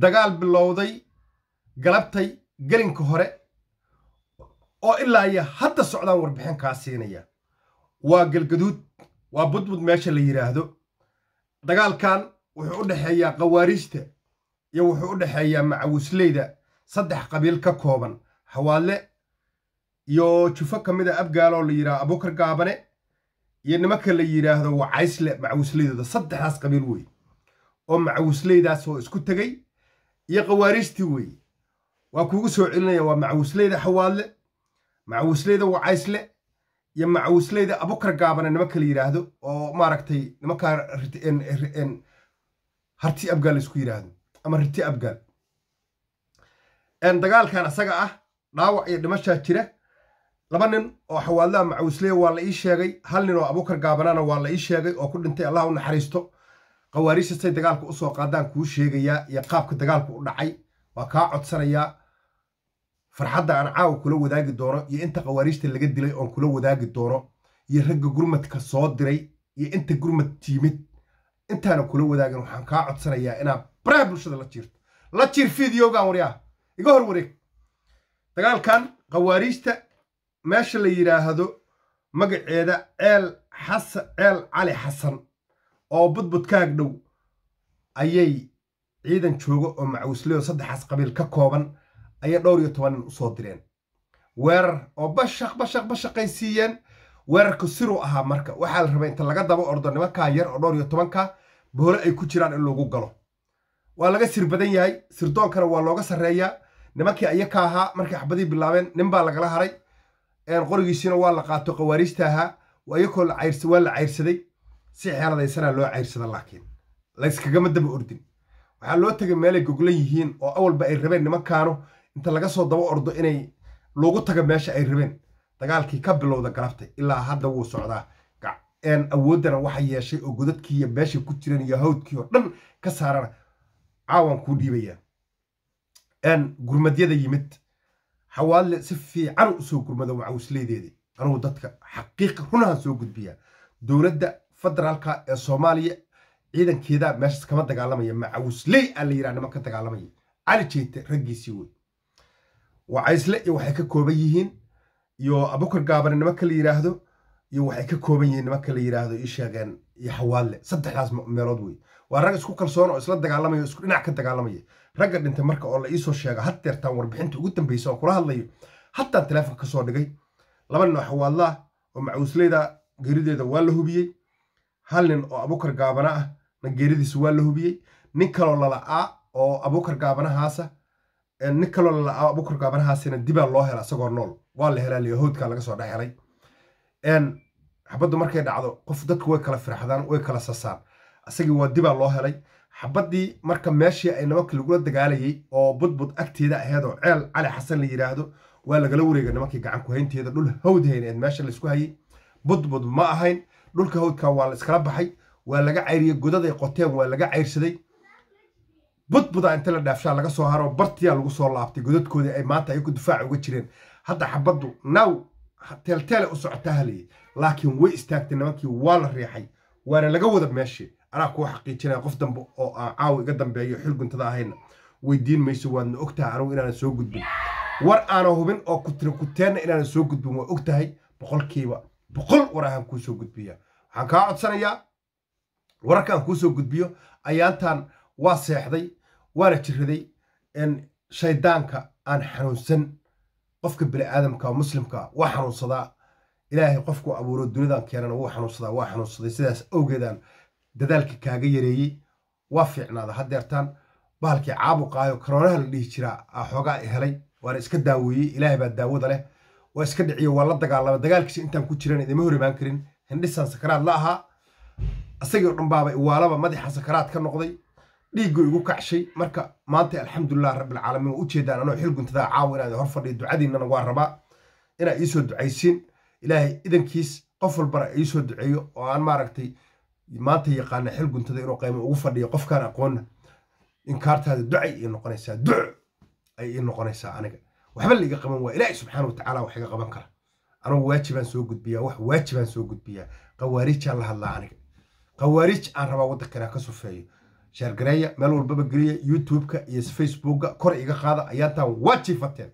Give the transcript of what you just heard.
dagaal bilowday galabtay gelinka hore oo ilaa iyo hadda socdaan warbixin kaa siinaya waa galgaduud waa budbud meesha la yidhaahdo dagaalkan wuxuu u dhexeeyaa khawaariijta iyo wuxuu u dhexeeyaa macawisleyda saddex qabiil ka kooban hawaadle iyo jufo ka mid a ah abgaaloo la yidhaahdo abuukar gaabane iyo nimanka la yidhaahdo wacaysle macawisleydoda saddexdaas qabiil wey oo macawisleydaas oo isku tegey iyo khawaarijtii weeye waa kuugu soo celinaya waa macawisleyda xawaadle macawisleyda wacaysle iyo macawisleyda abukar gaabane nima kala yidhaahdo oo maaragtay nimankaa harti abgaal laisku yidhaahdo ama riti abgaal dagaalkan isaga ah dhaawac iyo dhimashaa jira laba nin oo xawaadlaha macawisleya waa la ii sheegay hal nin oo abukar gaabanana waa la ii sheegay oo ku dhintay allah u naxariisto khawaarisha say dagaalka usoo qaadaan kuu sheegayaa iyo qaabka dagaalka u dhacay waa kaa codsanayaa farxadda aan caawa kula wadaagi doono iyo inta khawaariijta laga dilay oon kula wadaagi doono iyo ragga gurmadka soo diray iyo inta gurmad tiimid intaana kula wadaagin waxaan kaa codsanayaa inaad baraha bulshada la jiirto la jiir fideogan waryaha iga hor wareeg dagaalkan khawaariijta meesha la yidhaahdo magaceeda ceel xasa ceel cali xasan oo budbudkaag dhow ayay ciidan joogo oo macawisley saddexaas qabiil ka kooban ayay dhowr iyo toban nin usoo direen weerar oo bashaq bashaq bashaqaysiiyeen weerarku siruu ahaa marka waxaa la rabay inta laga daba ordo nimankaa yar oo dhowr iyo tobanka boole ay ku jiraan in lagu galo waa laga sir badan yahay sirdoonkana waa looga sarreeyaa nimankii ayaka ahaa markay xabadii bilaabeen nin baa lagala haray qorigiisiina waa la qaato qawaariista ahaa ayakoo waa la cayrsaday si xeeladaysanaa loo cayrsada laakiin layskagama daba ordin waxaa loo tagay meelay goglan yihiin oo awalba ay rabeen nimankaanu inta laga soo daba ordo inay loogu taga meesha ay rabeen dagaalkii ka bilowda galabta ilaa hadda wuu socdaa awooddana waxay yeeshay oo godadkii iyo meeshay ku jireen iyo hawdkii oo dhan ka saarana caawan kuu dhiibaya gurmadyada yimid xawaadle si fiican usoo gurmado macawsleedeedi anuu dadka xaqiiqa runahan soo gudbiya dowladda federaalk ee soomaaliya ciidankeeda meeshaas kama dagaalamaya macawisley aa la yiraa niman ka dagaalamaya cali jeete raggiisii wey waa caysle iyo waxay ka kooban yihiin iyo abukar gaabane nimanka la yidhaahdo iyo waxay ka kooban yihiin nimanka la yidhaahdo ii sheegeen iyo xawaadle saddexdaas meelood wey waa rag isku kalsoon oo isla dagaalamaya oo isku dhinac ka dagaalamaya ragga dhintay marka oo la iisoo sheega had warbixinta ugu dambaysa oo kula hadlayo hataan teleefonka ka dhigay laba nin oo xawaadla ah oo macawisleyda geerideeda waa la hubiyey hal nin oo abukar gaabana ah nageeradiisu waa la hubiyey nin kaloo lala'aa oo abukar gaabanahaasa nin kaloo lala'aa abukar gaabanahaasina dibaa loo hela isagoo nool waa la helaa yahuudka laga soo dhex helay xabaddu markay dhacdo qof dadku way kala firxdaan way kala sasaan isagii waa dibaa loo helay xabaddii marka meeshii ay nimankii lagula dagaalayey oo budbud agteeda aheed oo ceel cali xasan la yidhaahdo waa lagala wareegay nimankii gacanku haynteeda dhul hawd hayneed meesha laysku hayey budbud ma ahayn dhulka hawdka waa la iskala baxay waa laga cayriye godaday qoteen waa laga cayrsaday budbudaa inta la dhaafshaa laga soo haro bartiyaa lagu soo laabtay godadkoodii ay maanta ayagu difaaca uga jireen hadda xabaddu naw teeltele u socotaa haliyey laakiin way istaagtay nimankii waa la riixay waana laga wada meeshii anaa kuwa xaqiijinaya qof dambe oo aan caawa iga dambeeyo xil ahayna weydiin mayso waadna ogtahay anugu inaanan soo gudbin war aana hubin oo kuteenna inaanan soo gudbin waa ogtahay boqolkiiba boqol waraan kuusoo gudbiya waxaan kaa codsanayaa wararkaan kuusoo gudbiyo ayaantan waa seexday waana jiraday shaydaanka aan xanuunsan qofka biniaadamka muslimka waa xanuunsadaa ilaahay qofku abuuro dunidan keenana wuu xanuunsadaa waa xanuunsaday sidaas awgeedaan dadaalka kaaga yareeyey waa fiicnaada haddeertaan bahalkii caabuqaayo karoonaha la dhihi jiraa aa ah xoogaa i helay waana iska daaweeyey ilaahay baa daawada leh waa iska dhiciyo waa la dagaalama dagaalkiisa intaan ku jiran idima hor imaan karin hindhisaan sakaraad la ahaa isagii dhumbaaba iwaalaba madaxa sakaraad ka noqday dhiigguu igu kacshay marka maanta alxamdulilah rabbilcaalamiin waa ujeedaan anoo xil guntadaa caawa hor fadhiyo ducadiinnana waa rabaa inaa iisoo ducaysiin ilaahay idankiis qof walbana iisoo duceeyo oo aan maaragtay maanta yaqaana xil inuu qaymo ugu fadhiyo qofkaan aqoonna inkaartaada ducay ii noqonaysaa duco ay ii noqonaysaa aniga waxba laiga qaban waa ilaahi subxaana watacaala wax iga qaban kara anugu waajibaan soo gudbiyaa wax waajibaan soo gudbiyaa qawaariijaan la hadlaa aniga qawaariij aan rabaa waddankana ka sufeeyo sheergareeya meel walbaba geliya youtube-ka iyo facebooka kor iga qaada ayaantaan waajifateen